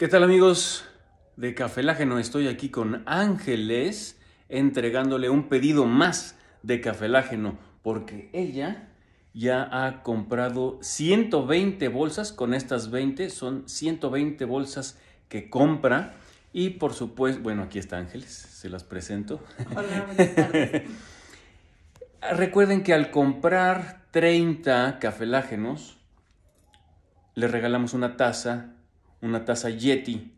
¿Qué tal amigos de Cafelágeno? Estoy aquí con Ángeles entregándole un pedido más de Cafelágeno porque ella ya ha comprado 120 bolsas, con estas 20 son 120 bolsas que compra y por supuesto, bueno, aquí está Ángeles, se las presento. Recuerden que al comprar 30 cafelágenos, le regalamos una taza una taza Yeti.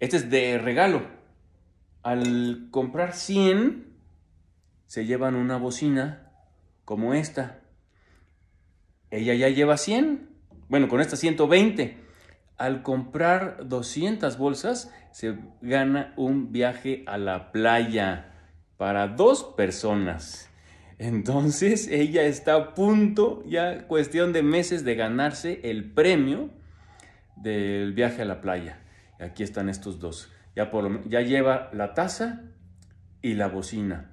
Este es de regalo. Al comprar 100, se llevan una bocina como esta. Ella ya lleva 100. Bueno, con esta 120. Al comprar 200 bolsas, se gana un viaje a la playa para dos personas. Entonces, ella está a punto, ya cuestión de meses, de ganarse el premio del viaje a la playa. Aquí están estos dos. Ya, por ya lleva la taza y la bocina.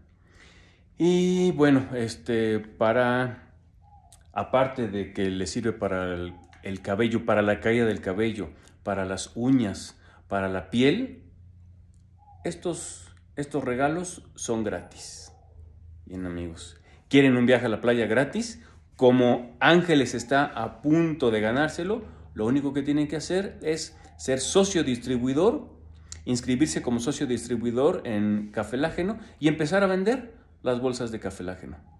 Y bueno, este para aparte de que le sirve para el, el, cabello, para la caída del cabello, para las uñas, para la piel, estos estos regalos son gratis. Bien amigos, ¿quieren un viaje a la playa gratis? Como Ángeles está a punto de ganárselo, lo único que tienen que hacer es ser socio distribuidor, inscribirse como socio distribuidor en Cafelágeno y empezar a vender las bolsas de Cafelágeno.